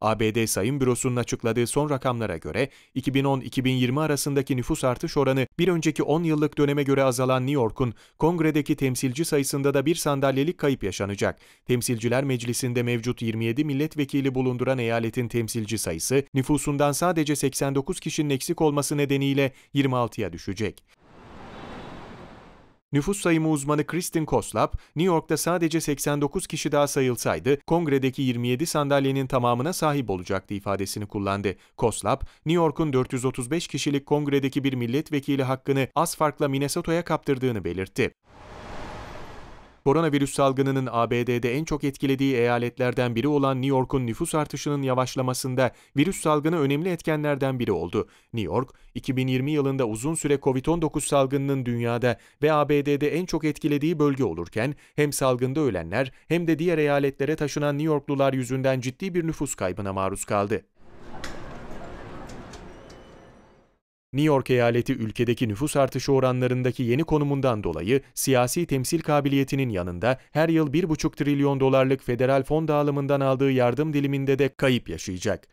ABD Sayın Bürosu'nun açıkladığı son rakamlara göre 2010-2020 arasındaki nüfus artış oranı bir önceki 10 yıllık döneme göre azalan New York'un kongredeki temsilci sayısında da bir sandalyelik kayıp yaşanacak. Temsilciler Meclisi'nde mevcut 27 milletvekili bulunduran eyaletin temsilci sayısı nüfusundan sadece 89 kişinin eksik olması nedeniyle 26'ya düşecek. Nüfus sayımı uzmanı Kristin Koslap, New York'ta sadece 89 kişi daha sayılsaydı kongredeki 27 sandalyenin tamamına sahip olacaktı ifadesini kullandı. Koslap, New York'un 435 kişilik kongredeki bir milletvekili hakkını az farkla Minnesota'ya kaptırdığını belirtti. Koronavirüs salgınının ABD'de en çok etkilediği eyaletlerden biri olan New York'un nüfus artışının yavaşlamasında virüs salgını önemli etkenlerden biri oldu. New York, 2020 yılında uzun süre COVID-19 salgınının dünyada ve ABD'de en çok etkilediği bölge olurken hem salgında ölenler hem de diğer eyaletlere taşınan New Yorklular yüzünden ciddi bir nüfus kaybına maruz kaldı. New York eyaleti ülkedeki nüfus artışı oranlarındaki yeni konumundan dolayı siyasi temsil kabiliyetinin yanında her yıl 1,5 trilyon dolarlık federal fon dağılımından aldığı yardım diliminde de kayıp yaşayacak.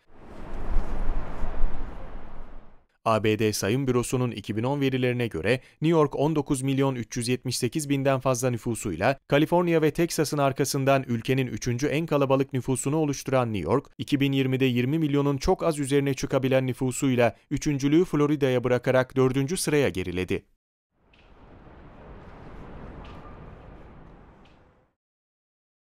ABD Sayım Bürosu'nun 2010 verilerine göre New York 19 milyon 378 binden fazla nüfusuyla Kaliforniya ve Texas'ın arkasından ülkenin üçüncü en kalabalık nüfusunu oluşturan New York, 2020'de 20 milyonun çok az üzerine çıkabilen nüfusuyla üçüncülüğü Florida'ya bırakarak dördüncü sıraya geriledi.